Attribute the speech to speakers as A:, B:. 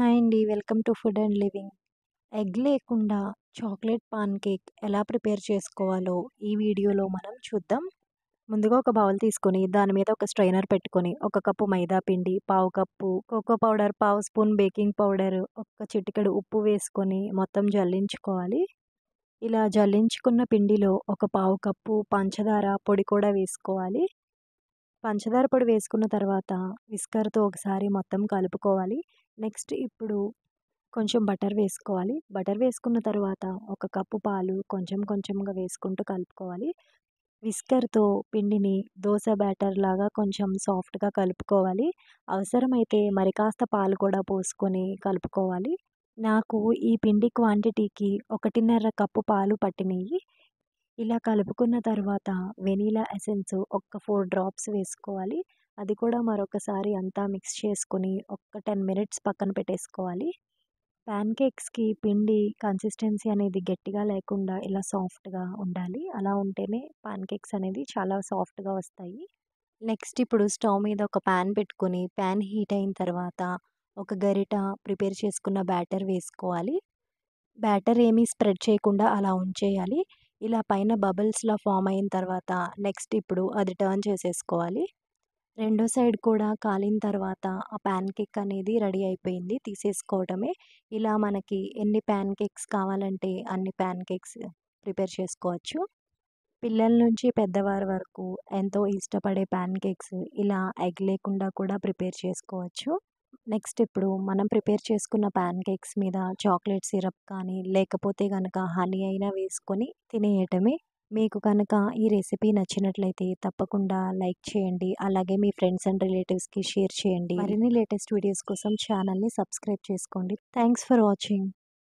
A: hi అండి welcome to food and living egg లేకుండా chocolate pancake ఎలా prepare చేసుకోవాలో ఈ వీడియోలో మనం చూద్దాం ముందుగా ఒక బౌల్ తీసుకొని దాని మీద ఒక స్ట్రైనర్ పెట్టుకొని ఒక కప్పు మైదా పిండి పావు కప్పు కోకో పౌడర్ పావు స్పూన్ బేకింగ్ పౌడర్ ఒక చిటికెడు ఉప్పు వేసుకొని మొత్తం జల్లించుకోవాలి ఇలా జల్లించుకున్న పిండిలో ఒక పావు కప్పు పంచదార పొడి కూడా వేసుకోవాలి పంచదార పొడి వేసుకున్న తర్వాత విస్కర్తో ఒకసారి మొత్తం కలుపుకోవాలి నెక్స్ట్ ఇప్పుడు కొంచెం బటర్ వేసుకోవాలి బటర్ వేసుకున్న తర్వాత ఒక కప్పు పాలు కొంచెం కొంచెంగా వేసుకుంటూ కలుపుకోవాలి విస్కర్తో పిండిని దోశ బ్యాటర్ లాగా కొంచెం సాఫ్ట్గా కలుపుకోవాలి అవసరమైతే మరి కాస్త పాలు కూడా పోసుకొని కలుపుకోవాలి నాకు ఈ పిండి క్వాంటిటీకి ఒకటిన్నర కప్పు పాలు పట్టినవి ఇలా కలుపుకున్న తర్వాత వెనీలా ఎసెన్స్ ఒక్క ఫోర్ డ్రాప్స్ వేసుకోవాలి అది కూడా మరొకసారి అంతా మిక్స్ చేసుకుని ఒక్క టెన్ మినిట్స్ పక్కన పెట్టేసుకోవాలి ప్యాన్ కేక్స్కి పిండి కన్సిస్టెన్సీ అనేది గట్టిగా లేకుండా ఇలా సాఫ్ట్గా ఉండాలి అలా ఉంటేనే ప్యాన్ కేక్స్ అనేది చాలా సాఫ్ట్గా వస్తాయి నెక్స్ట్ ఇప్పుడు స్టవ్ మీద ఒక ప్యాన్ పెట్టుకొని ప్యాన్ హీట్ అయిన తర్వాత ఒక గరిట ప్రిపేర్ చేసుకున్న బ్యాటర్ వేసుకోవాలి బ్యాటర్ ఏమీ స్ప్రెడ్ చేయకుండా అలా ఉంచేయాలి ఇలా పైన బబుల్స్లా ఫామ్ అయిన తర్వాత నెక్స్ట్ ఇప్పుడు అది టర్న్ చేసేసుకోవాలి రెండో సైడ్ కూడా కాలిన తర్వాత ఆ ప్యాన్ కేక్ అనేది రెడీ అయిపోయింది తీసేసుకోవడమే ఇలా మనకి ఎన్ని ప్యాన్ కేక్స్ కావాలంటే అన్ని ప్యాన్ కేక్స్ ప్రిపేర్ చేసుకోవచ్చు పిల్లల నుంచి పెద్దవారి వరకు ఎంతో ఇష్టపడే ప్యాన్ కేక్స్ ఇలా ఎగ్ లేకుండా కూడా ప్రిపేర్ చేసుకోవచ్చు నెక్స్ట్ ఇప్పుడు మనం ప్రిపేర్ చేసుకున్న ప్యాన్ కేక్స్ మీద చాక్లెట్ సిరప్ కానీ లేకపోతే కనుక హనీ అయినా వేసుకొని తినేయటమే మీకు కనుక ఈ రెసిపీ నచ్చినట్లయితే తప్పకుండా లైక్ చేయండి అలాగే మీ ఫ్రెండ్స్ అండ్ రిలేటివ్స్కి షేర్ చేయండి మరిన్ని లేటెస్ట్ వీడియోస్ కోసం ఛానల్ని సబ్స్క్రైబ్ చేసుకోండి థ్యాంక్స్ ఫర్ వాచింగ్